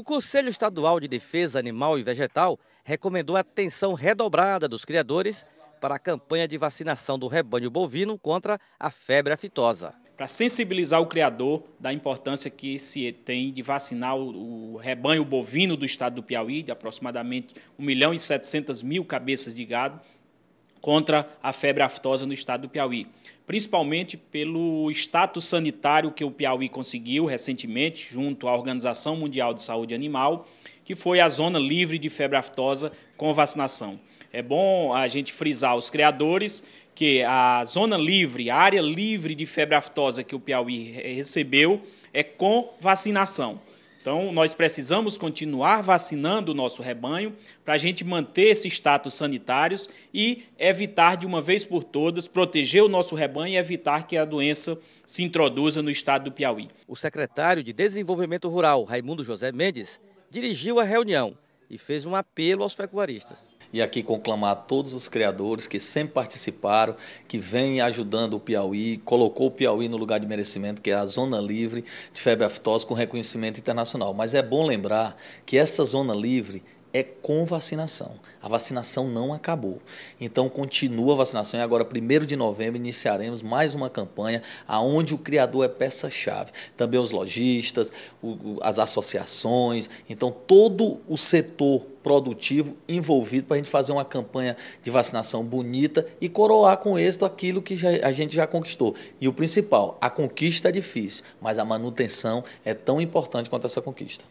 O Conselho Estadual de Defesa Animal e Vegetal recomendou a atenção redobrada dos criadores para a campanha de vacinação do rebanho bovino contra a febre aftosa. Para sensibilizar o criador da importância que se tem de vacinar o rebanho bovino do estado do Piauí, de aproximadamente 1 milhão e 700 mil cabeças de gado, contra a febre aftosa no estado do Piauí, principalmente pelo status sanitário que o Piauí conseguiu recentemente junto à Organização Mundial de Saúde Animal, que foi a zona livre de febre aftosa com vacinação. É bom a gente frisar os criadores que a zona livre, a área livre de febre aftosa que o Piauí recebeu é com vacinação. Então, nós precisamos continuar vacinando o nosso rebanho para a gente manter esses status sanitários e evitar, de uma vez por todas, proteger o nosso rebanho e evitar que a doença se introduza no estado do Piauí. O secretário de Desenvolvimento Rural, Raimundo José Mendes, dirigiu a reunião e fez um apelo aos pecuaristas e aqui conclamar todos os criadores que sempre participaram, que vêm ajudando o Piauí, colocou o Piauí no lugar de merecimento, que é a zona livre de febre aftosa com reconhecimento internacional. Mas é bom lembrar que essa zona livre é com vacinação. A vacinação não acabou. Então continua a vacinação e agora, 1 de novembro, iniciaremos mais uma campanha aonde o criador é peça-chave. Também os lojistas, as associações, então todo o setor produtivo envolvido para a gente fazer uma campanha de vacinação bonita e coroar com êxito aquilo que já, a gente já conquistou. E o principal, a conquista é difícil, mas a manutenção é tão importante quanto essa conquista.